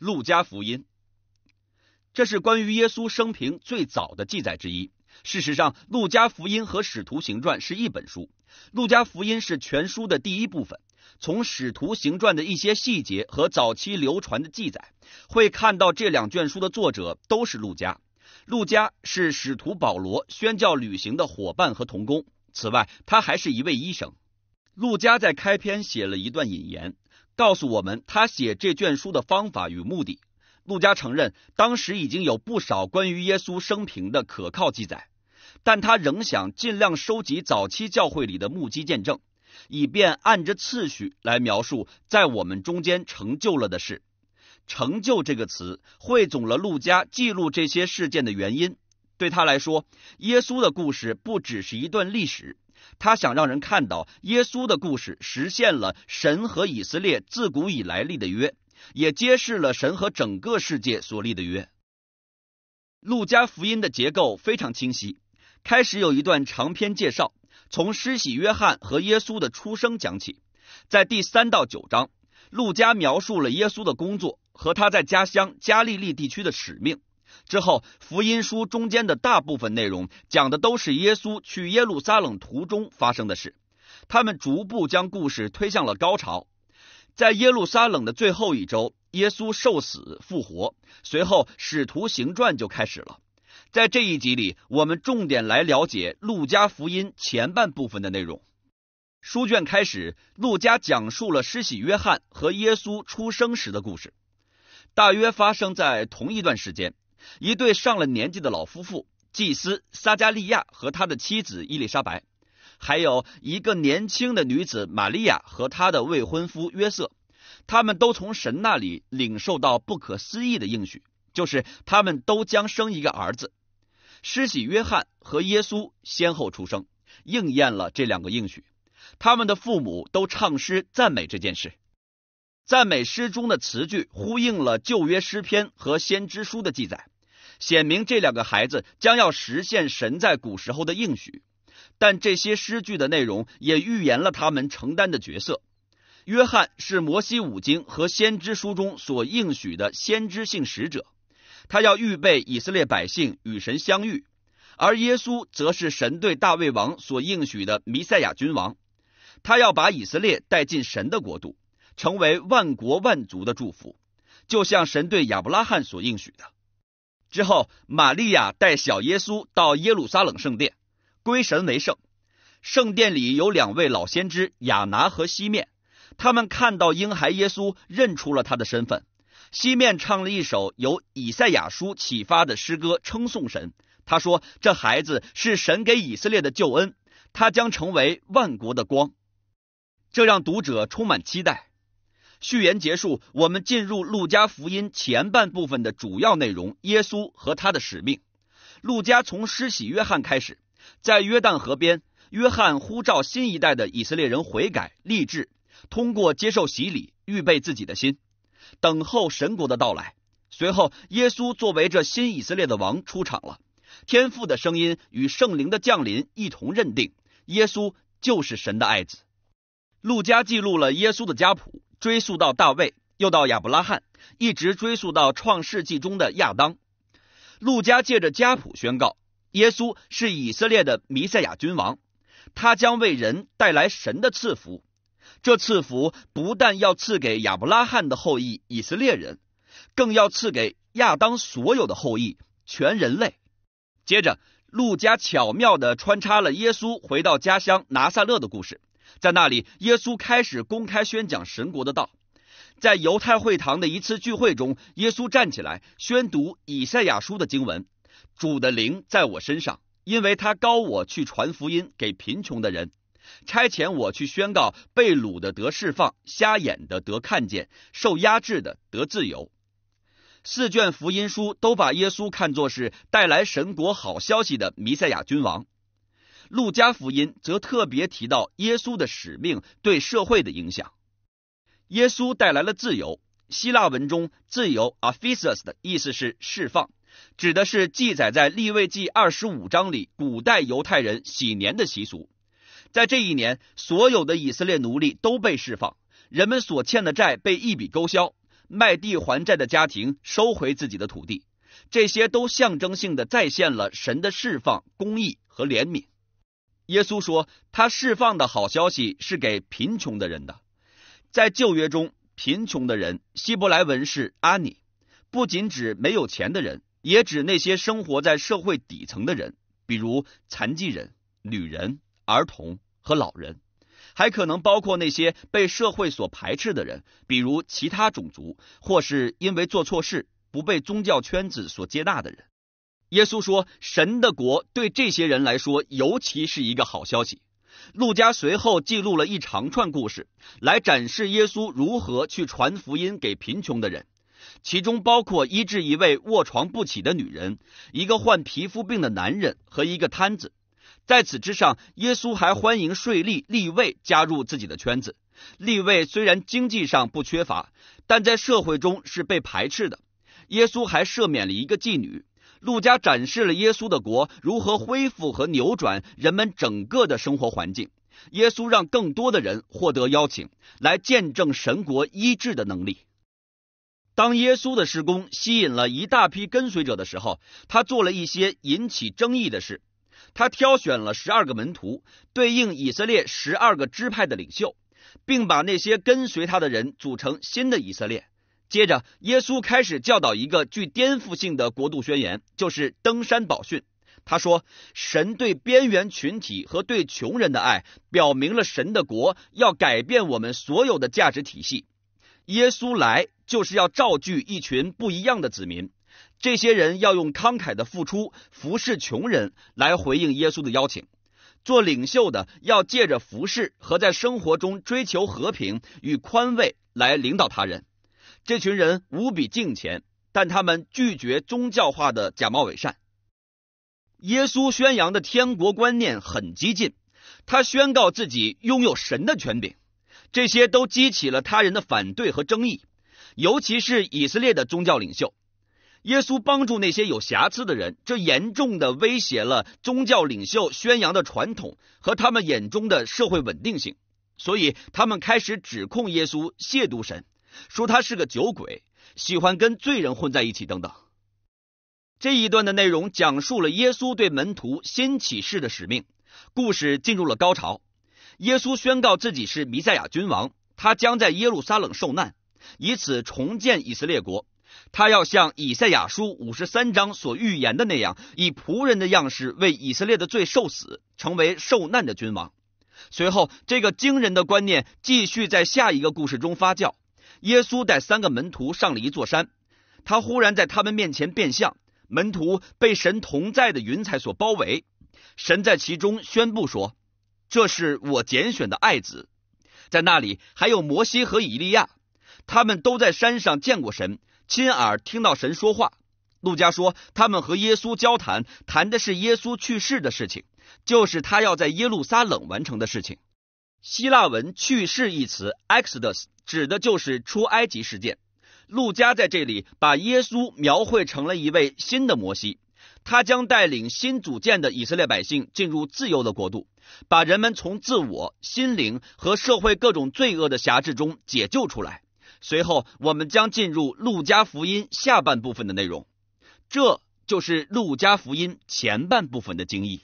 《路加福音》这是关于耶稣生平最早的记载之一。事实上，《路加福音》和《使徒行传》是一本书，《路加福音》是全书的第一部分。从《使徒行传》的一些细节和早期流传的记载，会看到这两卷书的作者都是路加。路加是使徒保罗宣教旅行的伙伴和同工。此外，他还是一位医生。路加在开篇写了一段引言。告诉我们他写这卷书的方法与目的。陆家承认，当时已经有不少关于耶稣生平的可靠记载，但他仍想尽量收集早期教会里的目击见证，以便按着次序来描述在我们中间成就了的事。成就这个词汇总了陆家记录这些事件的原因。对他来说，耶稣的故事不只是一段历史。他想让人看到，耶稣的故事实现了神和以色列自古以来立的约，也揭示了神和整个世界所立的约。路加福音的结构非常清晰，开始有一段长篇介绍，从施洗约翰和耶稣的出生讲起。在第三到九章，路加描述了耶稣的工作和他在家乡加利利地区的使命。之后，福音书中间的大部分内容讲的都是耶稣去耶路撒冷途中发生的事。他们逐步将故事推向了高潮。在耶路撒冷的最后一周，耶稣受死、复活，随后使徒行传就开始了。在这一集里，我们重点来了解路加福音前半部分的内容。书卷开始，路加讲述了施洗约翰和耶稣出生时的故事，大约发生在同一段时间。一对上了年纪的老夫妇，祭司撒加利亚和他的妻子伊丽莎白，还有一个年轻的女子玛利亚和她的未婚夫约瑟，他们都从神那里领受到不可思议的应许，就是他们都将生一个儿子。施洗约翰和耶稣先后出生，应验了这两个应许。他们的父母都唱诗赞美这件事。赞美诗中的词句呼应了旧约诗篇和先知书的记载，显明这两个孩子将要实现神在古时候的应许。但这些诗句的内容也预言了他们承担的角色。约翰是摩西五经和先知书中所应许的先知性使者，他要预备以色列百姓与神相遇；而耶稣则是神对大卫王所应许的弥赛亚君王，他要把以色列带进神的国度。成为万国万族的祝福，就像神对亚伯拉罕所应许的。之后，玛利亚带小耶稣到耶路撒冷圣殿归神为圣。圣殿里有两位老先知雅拿和西面，他们看到婴孩耶稣，认出了他的身份。西面唱了一首由以赛亚书启发的诗歌，称颂神。他说：“这孩子是神给以色列的救恩，他将成为万国的光。”这让读者充满期待。序言结束，我们进入《路加福音》前半部分的主要内容：耶稣和他的使命。路加从施洗约翰开始，在约旦河边，约翰呼召新一代的以色列人悔改立志，通过接受洗礼预备自己的心，等候神国的到来。随后，耶稣作为这新以色列的王出场了，天父的声音与圣灵的降临一同认定耶稣就是神的爱子。路加记录了耶稣的家谱。追溯到大卫，又到亚伯拉罕，一直追溯到创世纪中的亚当。路加借着家谱宣告，耶稣是以色列的弥赛亚君王，他将为人带来神的赐福。这赐福不但要赐给亚伯拉罕的后裔以色列人，更要赐给亚当所有的后裔全人类。接着，路加巧妙的穿插了耶稣回到家乡拿撒勒的故事。在那里，耶稣开始公开宣讲神国的道。在犹太会堂的一次聚会中，耶稣站起来，宣读以赛亚书的经文：“主的灵在我身上，因为他高我去传福音给贫穷的人，差遣我去宣告被掳的得释放，瞎眼的得看见，受压制的得自由。”四卷福音书都把耶稣看作是带来神国好消息的弥赛亚君王。路加福音则特别提到耶稣的使命对社会的影响。耶稣带来了自由。希腊文中“自由 a f h e s i s 的意思是释放，指的是记载在利未记二十五章里古代犹太人喜年的习俗。在这一年，所有的以色列奴隶都被释放，人们所欠的债被一笔勾销，卖地还债的家庭收回自己的土地。这些都象征性的再现了神的释放、公义和怜悯。耶稣说，他释放的好消息是给贫穷的人的。在旧约中，贫穷的人（希伯来文是阿尼）不仅指没有钱的人，也指那些生活在社会底层的人，比如残疾人、女人、儿童和老人，还可能包括那些被社会所排斥的人，比如其他种族，或是因为做错事不被宗教圈子所接纳的人。耶稣说：“神的国对这些人来说，尤其是一个好消息。”路加随后记录了一长串故事，来展示耶稣如何去传福音给贫穷的人，其中包括医治一位卧床不起的女人、一个患皮肤病的男人和一个瘫子。在此之上，耶稣还欢迎税吏立位加入自己的圈子。立位虽然经济上不缺乏，但在社会中是被排斥的。耶稣还赦免了一个妓女。路加展示了耶稣的国如何恢复和扭转人们整个的生活环境。耶稣让更多的人获得邀请，来见证神国医治的能力。当耶稣的施工吸引了一大批跟随者的时候，他做了一些引起争议的事。他挑选了十二个门徒，对应以色列十二个支派的领袖，并把那些跟随他的人组成新的以色列。接着，耶稣开始教导一个具颠覆性的国度宣言，就是登山宝训。他说：“神对边缘群体和对穷人的爱，表明了神的国要改变我们所有的价值体系。耶稣来就是要召聚一群不一样的子民，这些人要用慷慨的付出服侍穷人，来回应耶稣的邀请。做领袖的要借着服侍和在生活中追求和平与宽慰，来领导他人。”这群人无比敬虔，但他们拒绝宗教化的假冒伪善。耶稣宣扬的天国观念很激进，他宣告自己拥有神的权柄，这些都激起了他人的反对和争议，尤其是以色列的宗教领袖。耶稣帮助那些有瑕疵的人，这严重的威胁了宗教领袖宣扬的传统和他们眼中的社会稳定性，所以他们开始指控耶稣亵渎神。说他是个酒鬼，喜欢跟罪人混在一起，等等。这一段的内容讲述了耶稣对门徒新启示的使命。故事进入了高潮，耶稣宣告自己是弥赛亚君王，他将在耶路撒冷受难，以此重建以色列国。他要像以赛亚书五十三章所预言的那样，以仆人的样式为以色列的罪受死，成为受难的君王。随后，这个惊人的观念继续在下一个故事中发酵。耶稣带三个门徒上了一座山，他忽然在他们面前变相，门徒被神同在的云彩所包围，神在其中宣布说：“这是我拣选的爱子。”在那里还有摩西和以利亚，他们都在山上见过神，亲耳听到神说话。路加说他们和耶稣交谈，谈的是耶稣去世的事情，就是他要在耶路撒冷完成的事情。希腊文“去世”一词 “exodus”。指的就是出埃及事件。路加在这里把耶稣描绘成了一位新的摩西，他将带领新组建的以色列百姓进入自由的国度，把人们从自我、心灵和社会各种罪恶的辖制中解救出来。随后，我们将进入路加福音下半部分的内容。这就是路加福音前半部分的精义。